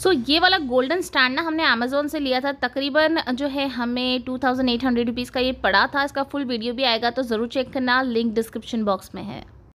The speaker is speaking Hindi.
सो so, ये वाला गोल्डन स्टैंड ना हमने अमेजोन से लिया था तकरीबन जो है हमें two thousand eight hundred rupees का ये पड़ा था इसका फुल वीडियो भी आएगा तो ज़रूर चेक करना लिंक डिस्क्रिप्शन बॉक्स में है